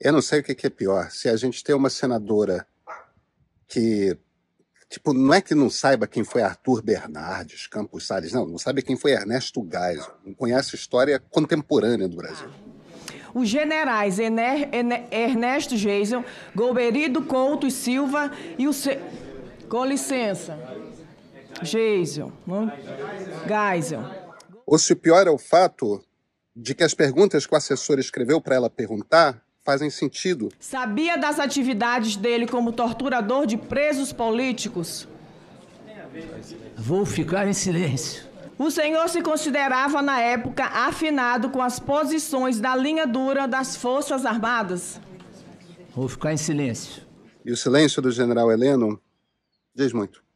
Eu não sei o que é pior. Se a gente tem uma senadora que tipo, não é que não saiba quem foi Arthur Bernardes, Campos Salles, não, não sabe quem foi Ernesto Geisel, não conhece a história contemporânea do Brasil. Os generais Ener, Ener, Ernesto Geisel, Golberido Couto e Silva e o... Se... Com licença. Geisel. Geisel. Ou se o pior é o fato de que as perguntas que o assessor escreveu para ela perguntar fazem sentido. Sabia das atividades dele como torturador de presos políticos? Vou ficar em silêncio. O senhor se considerava, na época, afinado com as posições da linha dura das Forças Armadas? Vou ficar em silêncio. E o silêncio do general Heleno diz muito.